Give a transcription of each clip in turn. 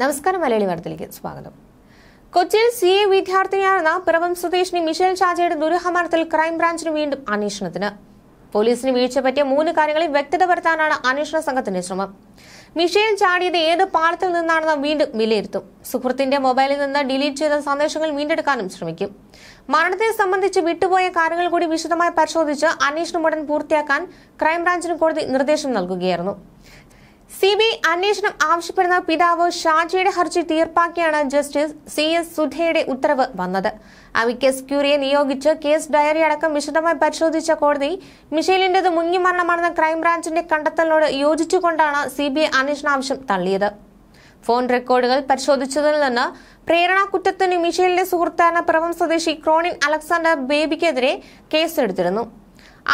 നമസ്കാരം മലയാളി വാർത്തയിലേക്ക് സ്വാഗതം കൊച്ചിയിൽ സി എ വിദ്യാർത്ഥിനിയാണെന്ന പിറവം സ്വദേശിനി മിഷേൽ ഷാജയുടെ ദുരൂഹമരണത്തിൽ ക്രൈംബ്രാഞ്ചിന് വീണ്ടും അന്വേഷണത്തിന് പോലീസിന് വീഴ്ച പറ്റിയ മൂന്ന് കാര്യങ്ങളിൽ വ്യക്തത വരുത്താനാണ് അന്വേഷണ സംഘത്തിന്റെ ശ്രമം മിഷേൽ ചാടിയത് ഏത് പാളത്തിൽ നിന്നാണെന്ന് വീണ്ടും വിലയിരുത്തും സുഹൃത്തിന്റെ മൊബൈലിൽ നിന്ന് ഡിലീറ്റ് ചെയ്ത സന്ദേശങ്ങൾ വീണ്ടെടുക്കാനും ശ്രമിക്കും മരണത്തെ സംബന്ധിച്ച് വിട്ടുപോയ കാര്യങ്ങൾ കൂടി വിശദമായി പരിശോധിച്ച് അന്വേഷണം ഉടൻ പൂർത്തിയാക്കാൻ ക്രൈംബ്രാഞ്ചിന് കോടതി നിർദ്ദേശം നൽകുകയായിരുന്നു സി ബി ഐ അന്വേഷണം ആവശ്യപ്പെടുന്ന പിതാവ് ഷാജിയുടെ ഹർജി തീർപ്പാക്കിയാണ് ജസ്റ്റിസ് സി എസ് സുധയുടെ ഉത്തരവ് വന്നത് അമിക്കസ് ക്യൂറിയെ നിയോഗിച്ച് കേസ് ഡയറി അടക്കം വിശദമായി പരിശോധിച്ച കോടതി മിഷേലിന്റേത് മുങ്ങി മരണമാണെന്ന ക്രൈംബ്രാഞ്ചിന്റെ കണ്ടെത്തലിനോട് യോജിച്ചുകൊണ്ടാണ് സി ബി ഐ അന്വേഷണ ആവശ്യം തള്ളിയത് ഫോൺ റെക്കോർഡുകൾ പരിശോധിച്ചതിൽ നിന്ന് പ്രേരണ കുറ്റത്തിന് മിഷേലിന്റെ സുഹൃത്തായ പ്രവം സ്വദേശി ക്രോണിൻ അലക്സാണ്ടർ ബേബിക്കെതിരെ കേസെടുത്തിരുന്നു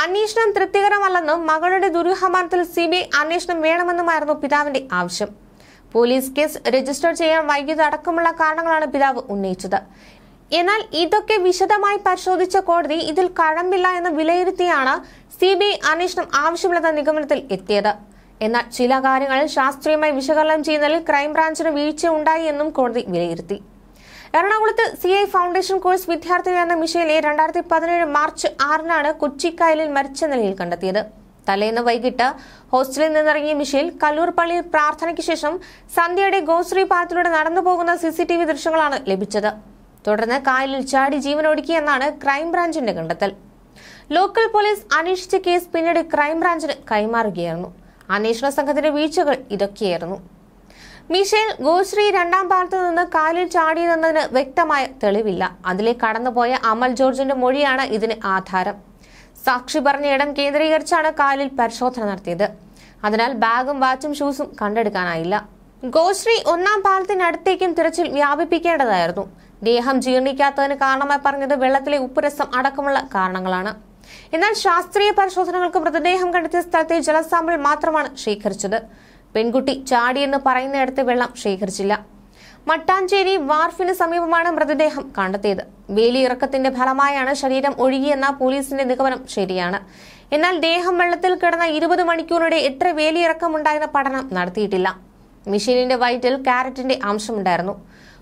അന്വേഷണം തൃപ്തികരമല്ലെന്നും മകളുടെ ദുരൂഹമാനത്തിൽ സി ബി ഐ അന്വേഷണം വേണമെന്നുമായിരുന്നു പിതാവിന്റെ ആവശ്യം പോലീസ് കേസ് രജിസ്റ്റർ ചെയ്യാൻ വൈകിയത് അടക്കമുള്ള കാരണങ്ങളാണ് പിതാവ് ഉന്നയിച്ചത് എന്നാൽ ഇതൊക്കെ വിശദമായി പരിശോധിച്ച കോടതി ഇതിൽ കഴമ്പില്ല എന്ന് വിലയിരുത്തിയാണ് സി ബി ഐ അന്വേഷണം ആവശ്യമില്ലെന്ന നിഗമനത്തിൽ എത്തിയത് എന്നാൽ ചില കാര്യങ്ങളിൽ ശാസ്ത്രീയമായി വിശകലനം ചെയ്യുന്നതിൽ ക്രൈംബ്രാഞ്ചിന് വീഴ്ച ഉണ്ടായി എന്നും കോടതി വിലയിരുത്തി എറണാകുളത്ത് സി ഐ ഫൗണ്ടേഷൻ കോഴ്സ് വിദ്യാർത്ഥിനിയായിരുന്ന മിഷേലെ രണ്ടായിരത്തി പതിനേഴ് മാർച്ച് ആറിനാണ് കൊച്ചിക്കായലിൽ മരിച്ച നിലയിൽ കണ്ടെത്തിയത് തലേന്ന് വൈകിട്ട് ഹോസ്റ്റലിൽ നിന്നിറങ്ങിയ മിഷേൽ കല്ലൂർ പള്ളിയിൽ പ്രാർത്ഥനയ്ക്ക് ശേഷം സന്ധ്യയുടെ ഗോശ്രീ പാത്തിലൂടെ നടന്നു പോകുന്ന സി സി ടി വി ദൃശ്യങ്ങളാണ് ലഭിച്ചത് തുടർന്ന് കായലിൽ ചാടി ജീവനൊടുക്കിയെന്നാണ് ക്രൈംബ്രാഞ്ചിന്റെ കണ്ടെത്തൽ ലോക്കൽ പോലീസ് അന്വേഷിച്ച കേസ് പിന്നീട് ക്രൈംബ്രാഞ്ചിന് കൈമാറുകയായിരുന്നു അന്വേഷണ സംഘത്തിന്റെ വീഴ്ചകൾ ഇതൊക്കെയായിരുന്നു മിഷേൽ ഗോശ്രീ രണ്ടാം പാർത്ത് നിന്ന് കാലിൽ ചാടിയതെന്നതിന് വ്യക്തമായ തെളിവില്ല അതിലെ കടന്നുപോയ അമൽ ജോർജിന്റെ മൊഴിയാണ് ഇതിന് ആധാരം സാക്ഷി പറഞ്ഞ ഇടം കേന്ദ്രീകരിച്ചാണ് കാലിൽ പരിശോധന നടത്തിയത് അതിനാൽ ബാഗും വാച്ചും ഷൂസും കണ്ടെടുക്കാനായില്ല ഗോശ്രീ ഒന്നാം പാലത്തിനടുത്തേക്കും തിരച്ചിൽ വ്യാപിപ്പിക്കേണ്ടതായിരുന്നു ദേഹം ജീർണിക്കാത്തതിന് കാരണമായി പറഞ്ഞത് വെള്ളത്തിലെ ഉപ്പുരസം അടക്കമുള്ള കാരണങ്ങളാണ് എന്നാൽ ശാസ്ത്രീയ പരിശോധനകൾക്ക് മൃതദേഹം കണ്ടെത്തിയ സ്ഥലത്തെ ജലസാമ്പിൾ മാത്രമാണ് ശേഖരിച്ചത് പെൺകുട്ടി ചാടിയെന്ന് പറയുന്നിടത്ത് വെള്ളം ശേഖരിച്ചില്ല മട്ടാഞ്ചേരി വാർഫിന് സമീപമാണ് മൃതദേഹം കണ്ടെത്തിയത് വേലിയിറക്കത്തിന്റെ ഫലമായാണ് ശരീരം ഒഴുകിയെന്ന പോലീസിന്റെ നിഗമനം ശരിയാണ് എന്നാൽ ദേഹം വെള്ളത്തിൽ കിടന്ന ഇരുപത് മണിക്കൂറിടെ എത്ര വേലിയിറക്കമുണ്ടായെന്ന പഠനം നടത്തിയിട്ടില്ല മിഷീനിന്റെ വയറ്റിൽ കാരറ്റിന്റെ അംശമുണ്ടായിരുന്നു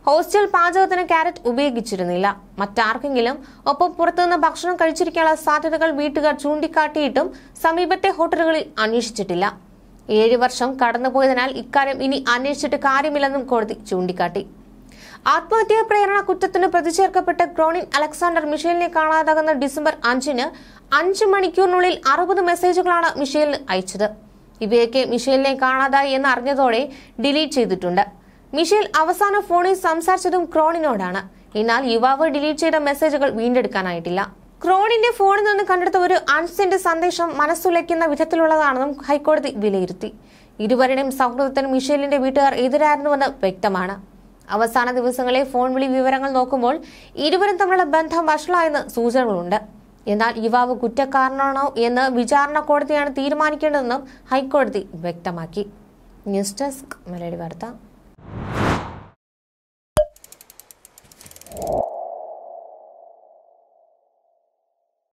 ഹോസ്റ്റൽ പാചകത്തിന് കാരറ്റ് ഉപയോഗിച്ചിരുന്നില്ല മറ്റാർക്കെങ്കിലും ഒപ്പം പുറത്തുനിന്ന് ഭക്ഷണം കഴിച്ചിരിക്കാനുള്ള സാധ്യതകൾ വീട്ടുകാർ ചൂണ്ടിക്കാട്ടിയിട്ടും സമീപത്തെ ഹോട്ടലുകളിൽ അന്വേഷിച്ചിട്ടില്ല ഏഴ് വർഷം കടന്നുപോയതിനാൽ ഇക്കാര്യം ഇനി അന്വേഷിച്ചിട്ട് കാര്യമില്ലെന്നും കോടതി ചൂണ്ടിക്കാട്ടി ആത്മഹത്യാ പ്രേരണ കുറ്റത്തിന് പ്രതിചേർക്കപ്പെട്ട ക്രോണിൻ അലക്സാണ്ടർ മിഷേലിനെ കാണാതാകുന്ന ഡിസംബർ അഞ്ചിന് അഞ്ച് മണിക്കൂറിനുള്ളിൽ അറുപത് മെസ്സേജുകളാണ് മിഷേലിന് അയച്ചത് ഇവയൊക്കെ മിഷേലിനെ കാണാതായി എന്ന് അറിഞ്ഞതോടെ ഡിലീറ്റ് ചെയ്തിട്ടുണ്ട് മിഷേൽ അവസാന ഫോണിൽ സംസാരിച്ചതും ക്രോണിനോടാണ് എന്നാൽ യുവാവ് ഡിലീറ്റ് ചെയ്ത മെസ്സേജുകൾ വീണ്ടെടുക്കാനായിട്ടില്ല ക്രോണിന്റെ ഫോണിൽ നിന്ന് കണ്ടെടുത്ത ഒരു അൺസെന്റ് സന്ദേശം മനസ്സുലയ്ക്കുന്ന വിധത്തിലുള്ളതാണെന്നും ഹൈക്കോടതി വിലയിരുത്തി ഇരുവരുടെയും സൗഹൃദത്തിന് മിഷേലിന്റെ വീട്ടുകാർ എതിരായിരുന്നുവെന്ന് വ്യക്തമാണ് അവസാന ദിവസങ്ങളിലെ ഫോൺ വിളി വിവരങ്ങൾ നോക്കുമ്പോൾ ഇരുവരും തമ്മിലുള്ള ബന്ധം വഷളായെന്ന് സൂചനകളുണ്ട് എന്നാൽ യുവാവ് കുറ്റക്കാരനാണോ എന്ന് വിചാരണ കോടതിയാണ് തീരുമാനിക്കേണ്ടതെന്നും ഹൈക്കോടതി വ്യക്തമാക്കി ന്യൂസ് ഡെസ്ക് മലയാളി വാർത്ത